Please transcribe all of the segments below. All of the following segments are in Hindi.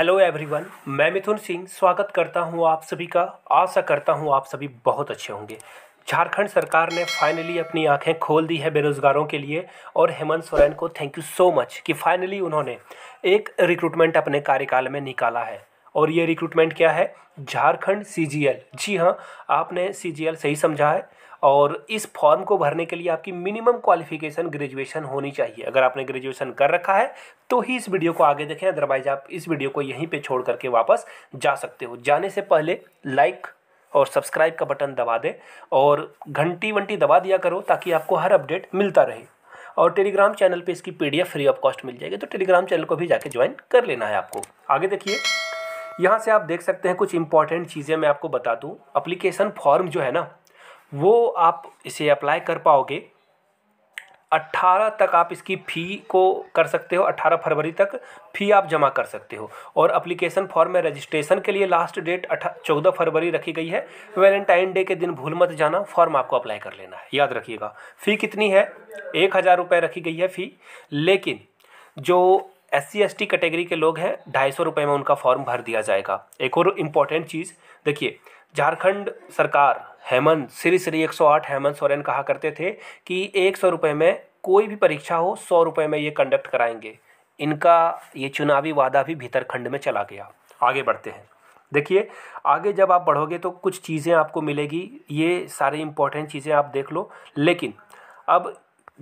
हेलो एवरीवन मैं मिथुन सिंह स्वागत करता हूं आप सभी का आशा करता हूं आप सभी बहुत अच्छे होंगे झारखंड सरकार ने फाइनली अपनी आंखें खोल दी है बेरोज़गारों के लिए और हेमंत सोरेन को थैंक यू सो मच कि फाइनली उन्होंने एक रिक्रूटमेंट अपने कार्यकाल में निकाला है और ये रिक्रूटमेंट क्या है झारखंड सी जी जी हाँ आपने सी सही समझा है और इस फॉर्म को भरने के लिए आपकी मिनिमम क्वालिफिकेशन ग्रेजुएशन होनी चाहिए अगर आपने ग्रेजुएशन कर रखा है तो ही इस वीडियो को आगे देखें अदरवाइज आप इस वीडियो को यहीं पर छोड़ करके वापस जा सकते हो जाने से पहले लाइक और सब्सक्राइब का बटन दबा दें और घंटी वंटी दबा दिया करो ताकि आपको हर अपडेट मिलता रहे और टेलीग्राम चैनल पे इसकी पीडीएफ फ्री ऑफ कॉस्ट मिल जाएगी तो टेलीग्राम चैनल को भी जाके ज्वाइन कर लेना है आपको आगे देखिए यहाँ से आप देख सकते हैं कुछ इंपॉर्टेंट चीज़ें मैं आपको बता दूँ अप्लीकेशन फॉर्म जो है ना वो आप इसे अप्लाई कर पाओगे अट्ठारह तक आप इसकी फ़ी को कर सकते हो अट्ठारह फरवरी तक फ़ी आप जमा कर सकते हो और अप्लीकेशन फॉर्म में रजिस्ट्रेशन के लिए लास्ट डेट अठा चौदह फरवरी रखी गई है वैलेंटाइन डे के दिन भूल मत जाना फॉर्म आपको अप्लाई कर लेना है याद रखिएगा फ़ी कितनी है एक हज़ार रुपये रखी गई है फ़ी लेकिन जो S C S T category के लोग हैं ढाई सौ रुपये में उनका फॉर्म भर दिया जाएगा एक और इम्पॉर्टेंट चीज़ देखिए झारखंड सरकार हेमंत श्री श्री आठ हेमंत सोरेन कहा करते थे कि एक सौ रुपये में कोई भी परीक्षा हो सौ रुपये में ये कंडक्ट कराएंगे इनका ये चुनावी वादा भी भीतर खंड में चला गया आगे बढ़ते हैं देखिए आगे जब आप बढ़ोगे तो कुछ चीज़ें आपको मिलेगी ये सारी इंपॉर्टेंट चीज़ें आप देख लो लेकिन अब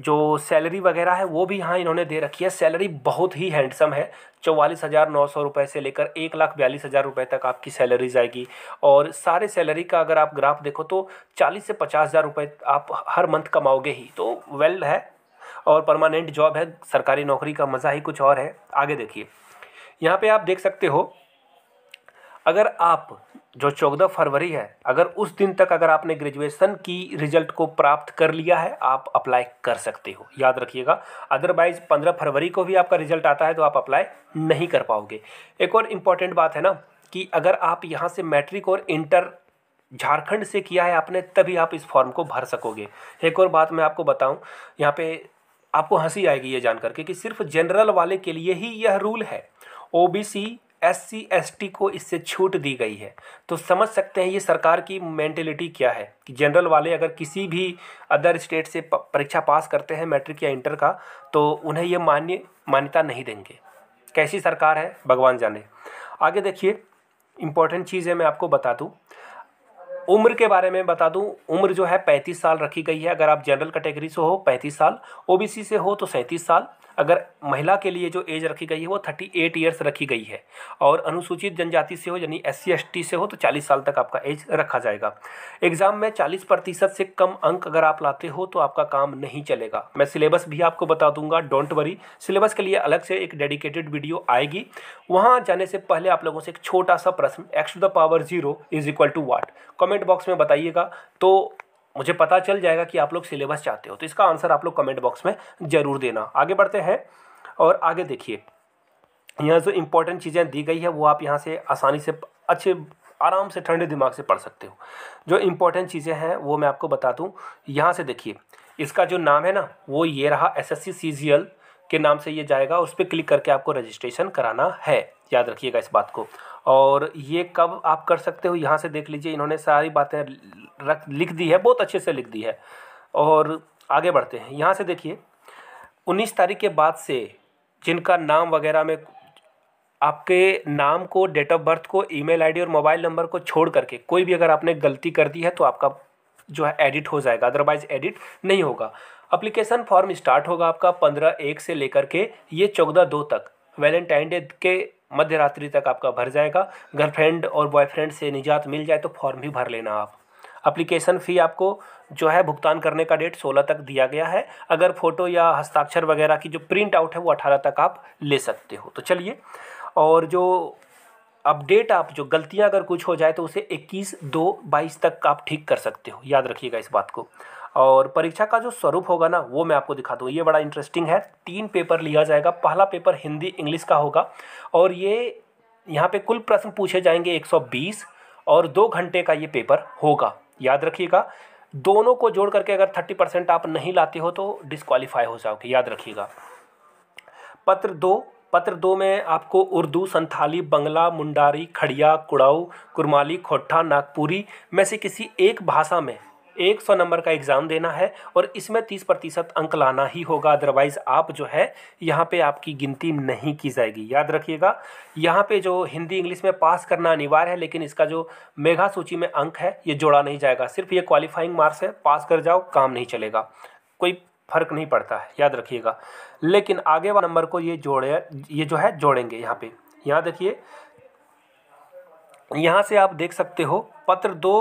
जो सैलरी वगैरह है वो भी यहाँ इन्होंने दे रखी है सैलरी बहुत ही हैंडसम है चौवालीस हज़ार नौ सौ रुपये से लेकर एक लाख बयालीस हज़ार रुपये तक आपकी सैलरी जाएगी और सारे सैलरी का अगर आप ग्राफ देखो तो चालीस से पचास हज़ार रुपये आप हर मंथ कमाओगे ही तो वेल है और परमानेंट जॉब है सरकारी नौकरी का मज़ा ही कुछ और है आगे देखिए यहाँ पर आप देख सकते हो अगर आप जो चौदह फरवरी है अगर उस दिन तक अगर आपने ग्रेजुएशन की रिजल्ट को प्राप्त कर लिया है आप अप्लाई कर सकते हो याद रखिएगा अदरवाइज पंद्रह फरवरी को भी आपका रिजल्ट आता है तो आप अप्लाई नहीं कर पाओगे एक और इम्पॉर्टेंट बात है ना कि अगर आप यहाँ से मैट्रिक और इंटर झारखंड से किया है आपने तभी आप इस फॉर्म को भर सकोगे एक और बात मैं आपको बताऊँ यहाँ पे आपको हंसी आएगी ये जान करके कि सिर्फ जनरल वाले के लिए ही यह रूल है OBC S C S T को इससे छूट दी गई है तो समझ सकते हैं ये सरकार की मेंटेलिटी क्या है कि जनरल वाले अगर किसी भी अदर स्टेट से परीक्षा पास करते हैं मैट्रिक या इंटर का तो उन्हें ये मान्य मान्यता नहीं देंगे कैसी सरकार है भगवान जाने आगे देखिए इम्पोर्टेंट चीज़ है मैं आपको बता दूँ उम्र के बारे में बता दूँ उम्र जो है पैंतीस साल रखी गई है अगर आप जनरल कैटेगरी से हो पैंतीस साल ओ से हो तो सैंतीस साल अगर महिला के लिए जो एज रखी गई है वो थर्टी एट ईयर्स रखी गई है और अनुसूचित जनजाति से हो यानी एस सी से हो तो चालीस साल तक आपका एज रखा जाएगा एग्ज़ाम में चालीस प्रतिशत से कम अंक अगर आप लाते हो तो आपका काम नहीं चलेगा मैं सिलेबस भी आपको बता दूंगा डोंट वरी सिलेबस के लिए अलग से एक डेडिकेटेड वीडियो आएगी वहाँ जाने से पहले आप लोगों से एक छोटा सा प्रश्न x to the power zero is equal to what comment box में बताइएगा तो मुझे पता चल जाएगा कि आप लोग सिलेबस चाहते हो तो इसका आंसर आप लोग कमेंट बॉक्स में ज़रूर देना आगे बढ़ते हैं और आगे देखिए यहाँ जो इम्पोर्टेंट चीज़ें दी गई है वो आप यहाँ से आसानी से अच्छे आराम से ठंडे दिमाग से पढ़ सकते हो जो इम्पोर्टेंट चीज़ें हैं वो मैं आपको बता दूँ यहाँ से देखिए इसका जो नाम है ना वो ये रहा एस एस सी के नाम से ये जाएगा उस पर क्लिक करके आपको रजिस्ट्रेशन कराना है याद रखिएगा इस बात को और ये कब आप कर सकते हो यहाँ से देख लीजिए इन्होंने सारी बातें रख लिख दी है बहुत अच्छे से लिख दी है और आगे बढ़ते हैं यहाँ से देखिए उन्नीस तारीख के बाद से जिनका नाम वगैरह में आपके नाम को डेट ऑफ बर्थ को ईमेल आईडी और मोबाइल नंबर को छोड़ करके कोई भी अगर आपने गलती कर दी है तो आपका जो है एडिट हो जाएगा अदरवाइज एडिट नहीं होगा अप्लीकेशन फॉर्म स्टार्ट होगा आपका पंद्रह एक से लेकर के ये चौदह दो तक वैलेंटाइन डे के मध्य रात्रि तक आपका भर जाएगा गर्लफ्रेंड और बॉयफ्रेंड से निजात मिल जाए तो फॉर्म भी भर लेना आप अप्लीकेशन फ़ी आपको जो है भुगतान करने का डेट 16 तक दिया गया है अगर फ़ोटो या हस्ताक्षर वगैरह की जो प्रिंट आउट है वो 18 तक आप ले सकते हो तो चलिए और जो अपडेट आप जो गलतियां अगर कुछ हो जाए तो उसे 21 दो बाईस तक आप ठीक कर सकते हो याद रखिएगा इस बात को और परीक्षा का जो स्वरूप होगा ना वो मैं आपको दिखा दूँ ये बड़ा इंटरेस्टिंग है तीन पेपर लिया जाएगा पहला पेपर हिंदी इंग्लिश का होगा और ये यहाँ पे कुल प्रश्न पूछे जाएंगे 120 और दो घंटे का ये पेपर होगा याद रखिएगा दोनों को जोड़ करके अगर थर्टी परसेंट आप नहीं लाते हो तो डिसक्वालीफाई हो जाओगे याद रखिएगा पत्र दो पत्र दो में आपको उर्दू संथाली बंगला मुंडारी खड़िया कुड़ाऊ कुरमाली खोटा नागपुरी में से किसी एक भाषा में एक सौ नंबर का एग्ज़ाम देना है और इसमें तीस प्रतिशत अंक लाना ही होगा अदरवाइज़ आप जो है यहाँ पे आपकी गिनती नहीं की जाएगी याद रखिएगा यहाँ पे जो हिंदी इंग्लिश में पास करना अनिवार्य है लेकिन इसका जो मेघा सूची में अंक है ये जोड़ा नहीं जाएगा सिर्फ ये क्वालिफाइंग मार्क्स है पास कर जाओ काम नहीं चलेगा कोई फर्क नहीं पड़ता है याद रखिएगा लेकिन आगे वाला नंबर को ये जोड़े ये जो है जोड़ेंगे यहाँ पे यहाँ देखिए यहाँ से आप देख सकते हो पत्र दो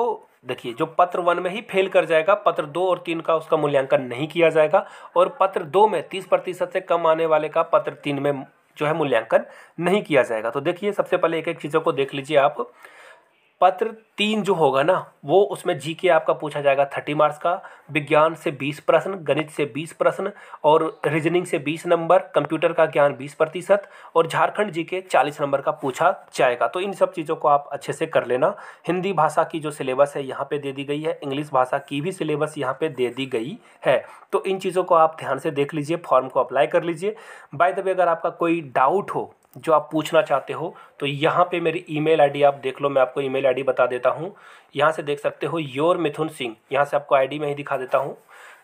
देखिए जो पत्र वन में ही फेल कर जाएगा पत्र दो और तीन का उसका मूल्यांकन नहीं किया जाएगा और पत्र दो में तीस प्रतिशत से कम आने वाले का पत्र तीन में जो है मूल्यांकन नहीं किया जाएगा तो देखिए सबसे पहले एक एक चीज़ों को देख लीजिए आप पत्र तीन जो होगा ना वो उसमें जी के आपका पूछा जाएगा थर्टी मार्क्स का विज्ञान से बीस प्रश्न गणित से बीस प्रश्न और रीजनिंग से बीस नंबर कंप्यूटर का ज्ञान बीस प्रतिशत और झारखंड जी के चालीस नंबर का पूछा जाएगा तो इन सब चीज़ों को आप अच्छे से कर लेना हिंदी भाषा की जो सिलेबस है यहाँ पर दे दी गई है इंग्लिश भाषा की भी सिलेबस यहाँ पर दे दी गई है तो इन चीज़ों को आप ध्यान से देख लीजिए फॉर्म को अप्लाई कर लीजिए बाय द वे अगर आपका कोई डाउट हो जो आप पूछना चाहते हो तो यहाँ पे मेरी ईमेल आईडी आप देख लो मैं आपको ईमेल आईडी बता देता हूँ यहाँ से देख सकते हो योर मिथुन सिंह यहाँ से आपको आईडी में ही दिखा देता हूँ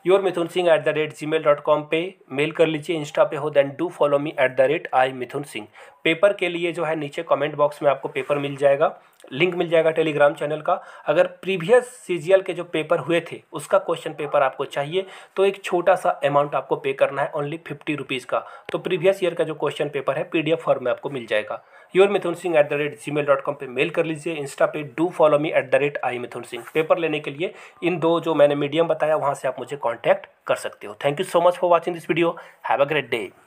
your Mithun Singh at the rate Gmail dot com पर मेल कर लीजिए इंस्टा पे हो then do follow me at the rate I Mithun Singh paper के लिए जो है नीचे कमेंट बॉक्स में आपको पेपर मिल जाएगा लिंक मिल जाएगा टेलीग्राम चैनल का अगर प्रीवियस सीजीएल के जो पेपर हुए थे उसका क्वेश्चन पेपर आपको चाहिए तो एक छोटा सा अमाउंट आपको पे करना है ओनली फिफ्टी रुपीज़ का तो प्रीवियस ईयर का जो क्वेश्चन पेपर है पी फॉर्म में आपको मिल जाएगा your Mithun Singh at the rate Gmail dot com पर मेल कर लीजिए इंस्टा पे do follow me at the rate I Mithun Singh paper लेने के लिए इन दो जो मैंने मीडियम बताया वहाँ से आप मुझे कॉन्टैक्ट कर सकते हो thank you so much for watching this video have a great day